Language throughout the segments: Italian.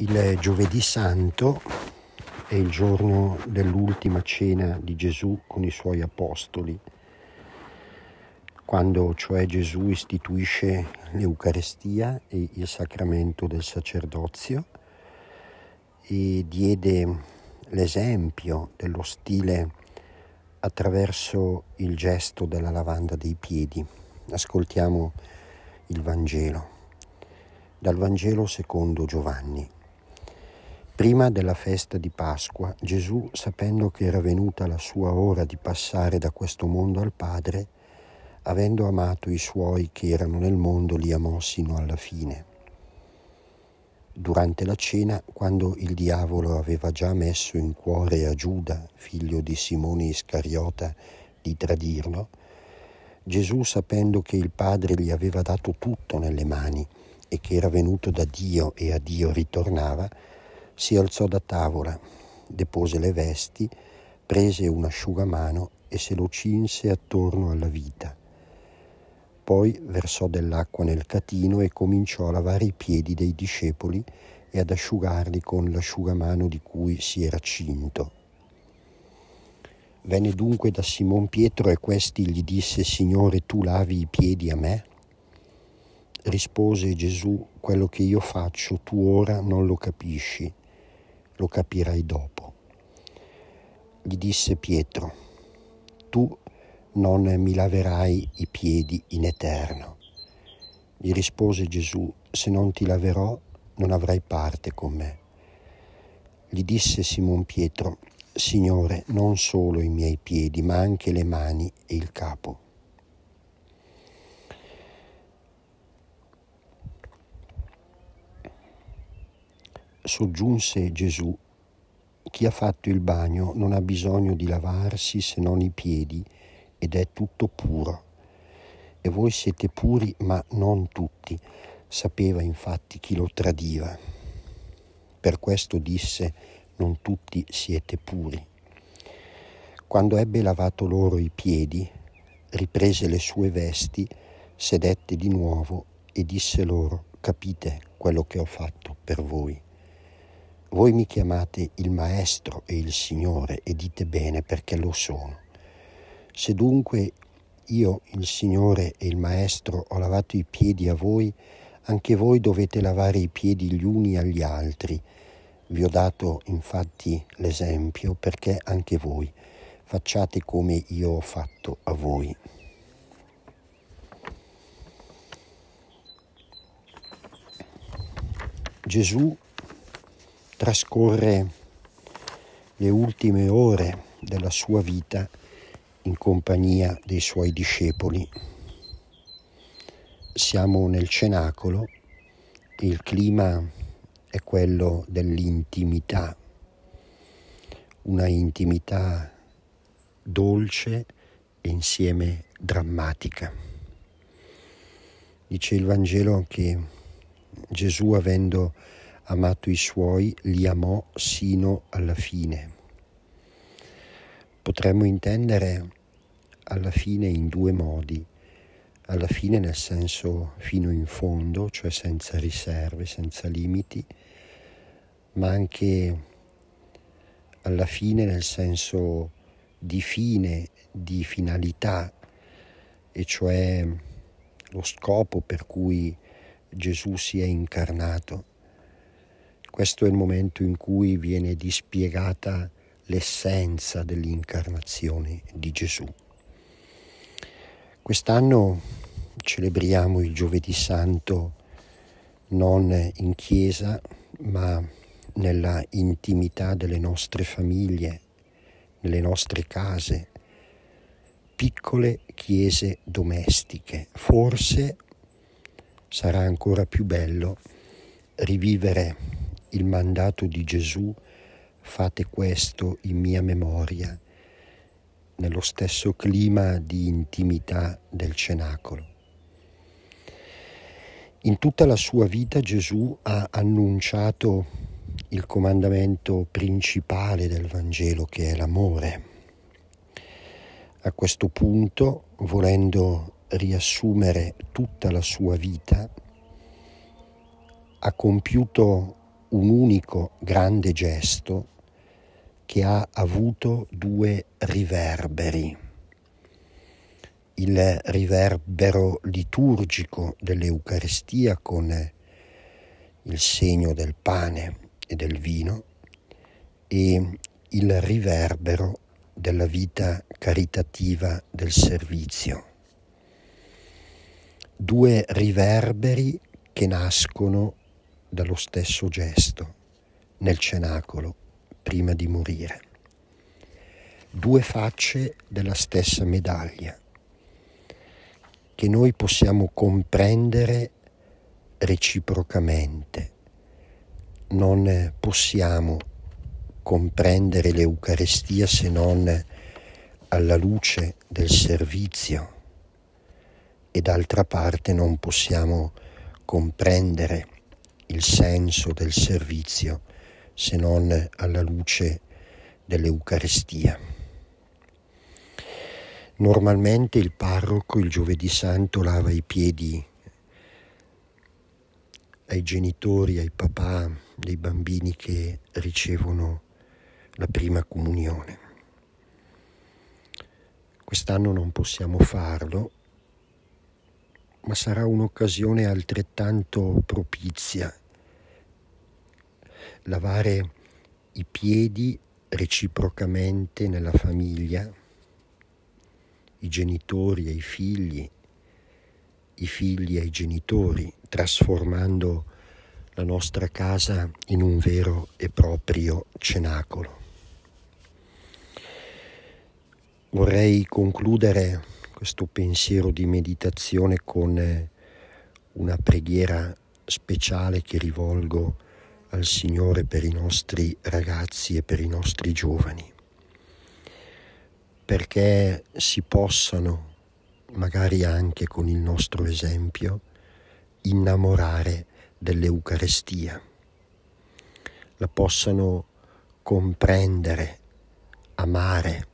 Il giovedì santo è il giorno dell'ultima cena di Gesù con i suoi apostoli, quando cioè Gesù istituisce l'Eucarestia e il sacramento del sacerdozio e diede l'esempio dello stile attraverso il gesto della lavanda dei piedi. Ascoltiamo il Vangelo. Dal Vangelo secondo Giovanni. Prima della festa di Pasqua, Gesù, sapendo che era venuta la sua ora di passare da questo mondo al Padre, avendo amato i suoi che erano nel mondo, li amò sino alla fine. Durante la cena, quando il diavolo aveva già messo in cuore a Giuda, figlio di Simone Iscariota, di tradirlo, Gesù, sapendo che il Padre gli aveva dato tutto nelle mani e che era venuto da Dio e a Dio ritornava, si alzò da tavola, depose le vesti, prese un asciugamano e se lo cinse attorno alla vita. Poi versò dell'acqua nel catino e cominciò a lavare i piedi dei discepoli e ad asciugarli con l'asciugamano di cui si era cinto. Venne dunque da Simon Pietro e questi gli disse, Signore, tu lavi i piedi a me? Rispose Gesù, quello che io faccio tu ora non lo capisci, lo capirai dopo. Gli disse Pietro, tu non mi laverai i piedi in eterno. Gli rispose Gesù, se non ti laverò non avrai parte con me. Gli disse Simon Pietro, Signore, non solo i miei piedi, ma anche le mani e il capo. soggiunse Gesù, chi ha fatto il bagno non ha bisogno di lavarsi se non i piedi ed è tutto puro. E voi siete puri, ma non tutti. Sapeva infatti chi lo tradiva. Per questo disse, non tutti siete puri. Quando ebbe lavato loro i piedi, riprese le sue vesti, sedette di nuovo e disse loro, capite quello che ho fatto per voi. Voi mi chiamate il Maestro e il Signore e dite bene perché lo sono. Se dunque io, il Signore e il Maestro, ho lavato i piedi a voi, anche voi dovete lavare i piedi gli uni agli altri. Vi ho dato infatti l'esempio perché anche voi facciate come io ho fatto a voi. Gesù trascorre le ultime ore della sua vita in compagnia dei suoi discepoli. Siamo nel cenacolo, il clima è quello dell'intimità, una intimità dolce e insieme drammatica. Dice il Vangelo che Gesù avendo amato i suoi, li amò sino alla fine. Potremmo intendere alla fine in due modi, alla fine nel senso fino in fondo, cioè senza riserve, senza limiti, ma anche alla fine nel senso di fine, di finalità, e cioè lo scopo per cui Gesù si è incarnato. Questo è il momento in cui viene dispiegata l'essenza dell'incarnazione di Gesù. Quest'anno celebriamo il giovedì santo non in chiesa, ma nella intimità delle nostre famiglie, nelle nostre case, piccole chiese domestiche. Forse sarà ancora più bello rivivere il mandato di Gesù fate questo in mia memoria, nello stesso clima di intimità del cenacolo. In tutta la sua vita Gesù ha annunciato il comandamento principale del Vangelo che è l'amore. A questo punto, volendo riassumere tutta la sua vita, ha compiuto un unico grande gesto che ha avuto due riverberi. Il riverbero liturgico dell'Eucaristia con il segno del pane e del vino e il riverbero della vita caritativa del servizio. Due riverberi che nascono dallo stesso gesto nel cenacolo prima di morire. Due facce della stessa medaglia che noi possiamo comprendere reciprocamente. Non possiamo comprendere l'Eucarestia se non alla luce del servizio e d'altra parte non possiamo comprendere il senso del servizio se non alla luce dell'Eucarestia. Normalmente il parroco il giovedì santo lava i piedi ai genitori, ai papà dei bambini che ricevono la prima comunione. Quest'anno non possiamo farlo ma sarà un'occasione altrettanto propizia. Lavare i piedi reciprocamente nella famiglia, i genitori ai figli, i figli ai genitori, trasformando la nostra casa in un vero e proprio cenacolo. Vorrei concludere questo pensiero di meditazione con eh, una preghiera speciale che rivolgo al Signore per i nostri ragazzi e per i nostri giovani, perché si possano, magari anche con il nostro esempio, innamorare dell'Eucarestia, la possano comprendere, amare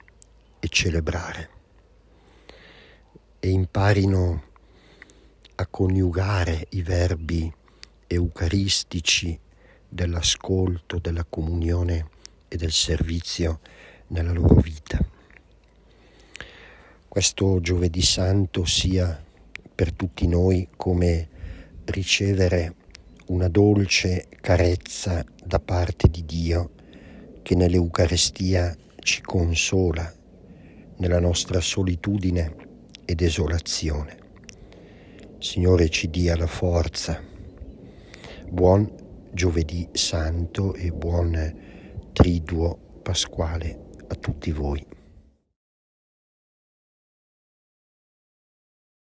e celebrare e imparino a coniugare i verbi eucaristici dell'ascolto, della comunione e del servizio nella loro vita. Questo giovedì santo sia per tutti noi come ricevere una dolce carezza da parte di Dio che nell'Eucarestia ci consola nella nostra solitudine e desolazione. Signore ci dia la forza. Buon giovedì santo e buon triduo pasquale a tutti voi.